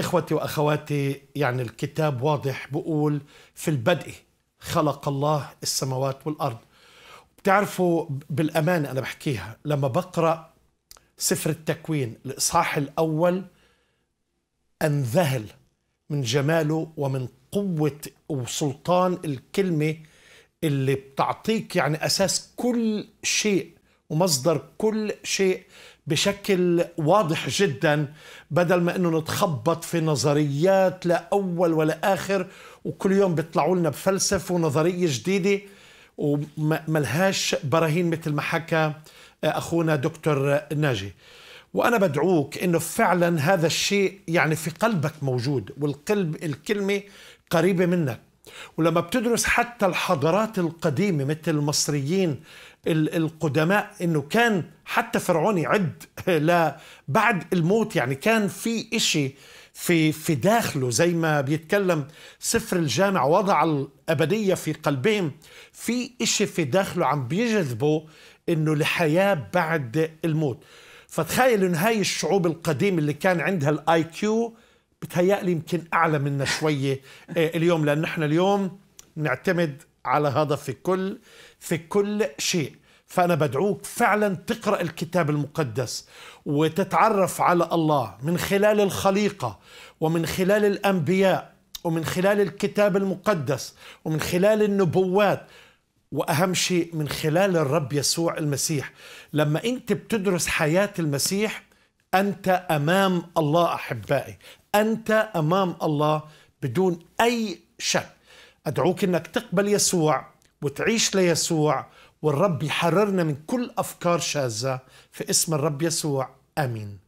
إخوتي وأخواتي يعني الكتاب واضح بقول في البدء خلق الله السماوات والأرض بتعرفوا بالأمانة أنا بحكيها لما بقرأ سفر التكوين الإصحاح الأول أنذهل من جماله ومن قوة وسلطان الكلمة اللي بتعطيك يعني أساس كل شيء ومصدر كل شيء بشكل واضح جدا بدل ما انه نتخبط في نظريات لا اول ولا اخر وكل يوم بيطلعوا لنا بفلسفه ونظريه جديده وملهاش براهين مثل ما حكى آه، اخونا دكتور ناجي وانا بدعوك انه فعلا هذا الشيء يعني في قلبك موجود والقلب الكلمه قريبه منك ولما بتدرس حتى الحضارات القديمة مثل المصريين القدماء انه كان حتى فرعون يعد بعد الموت يعني كان في إشي في في داخله زي ما بيتكلم سفر الجامع وضع الابديه في قلبهم في إشي في داخله عم بيجذبه انه لحياه بعد الموت فتخيل انه هاي الشعوب القديمه اللي كان عندها الاي كيو بتهيألي يمكن أعلى منا شوية آه، اليوم لأن نحن اليوم نعتمد على هذا في كل في كل شيء فأنا بدعوك فعلا تقرأ الكتاب المقدس وتتعرف على الله من خلال الخليقة ومن خلال الأنبياء ومن خلال الكتاب المقدس ومن خلال النبوات واهم شيء من خلال الرب يسوع المسيح لما انت بتدرس حياه المسيح انت امام الله احبائي انت امام الله بدون اي شك ادعوك انك تقبل يسوع وتعيش ليسوع والرب يحررنا من كل افكار شاذه في اسم الرب يسوع امين